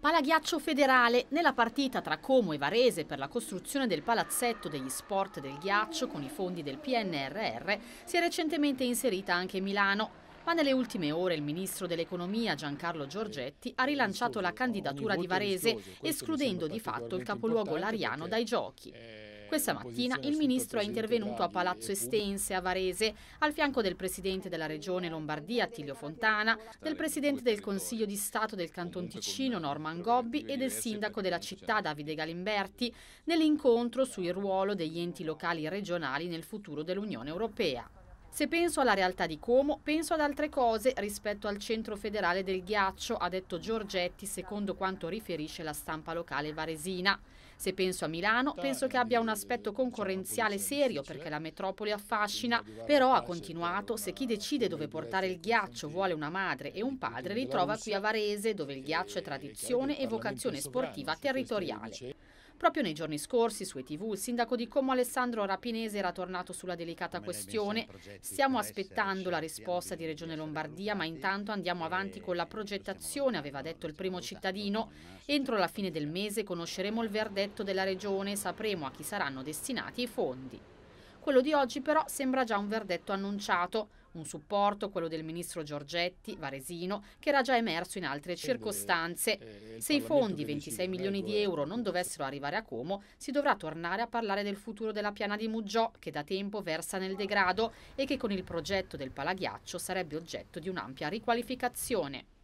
Palaghiaccio federale. Nella partita tra Como e Varese per la costruzione del palazzetto degli sport del ghiaccio con i fondi del PNRR si è recentemente inserita anche Milano. Ma nelle ultime ore il ministro dell'economia Giancarlo Giorgetti ha rilanciato la candidatura di Varese, escludendo di fatto il capoluogo lariano dai giochi. Eh, questa mattina il ministro è intervenuto a Palazzo Estense a Varese, al fianco del presidente della regione Lombardia Attilio Fontana, del presidente del Consiglio di Stato del Canton Ticino Norman Gobbi e del sindaco della città Davide Galimberti, nell'incontro sul ruolo degli enti locali e regionali nel futuro dell'Unione Europea. Se penso alla realtà di Como, penso ad altre cose rispetto al centro federale del ghiaccio, ha detto Giorgetti secondo quanto riferisce la stampa locale varesina. Se penso a Milano, penso che abbia un aspetto diciamo concorrenziale serio perché la metropoli affascina, però ha continuato, se chi decide dove portare il ghiaccio vuole una madre e un padre, li trova qui a Varese, dove il ghiaccio è tradizione e vocazione sportiva territoriale. Proprio nei giorni scorsi su ETV il sindaco di Como Alessandro Rapinese era tornato sulla delicata questione. Stiamo aspettando la risposta di Regione Lombardia, ma intanto andiamo avanti con la progettazione, aveva detto il primo cittadino. Entro la fine del mese conosceremo il verdetto progetto della Regione, sapremo a chi saranno destinati i fondi. Quello di oggi però sembra già un verdetto annunciato, un supporto, quello del ministro Giorgetti, Varesino, che era già emerso in altre circostanze. Eh, Se i fondi, 26 milioni di eh, euro, non dovessero arrivare a Como, si dovrà tornare a parlare del futuro della piana di Muggiò, che da tempo versa nel degrado e che con il progetto del palaghiaccio sarebbe oggetto di un'ampia riqualificazione.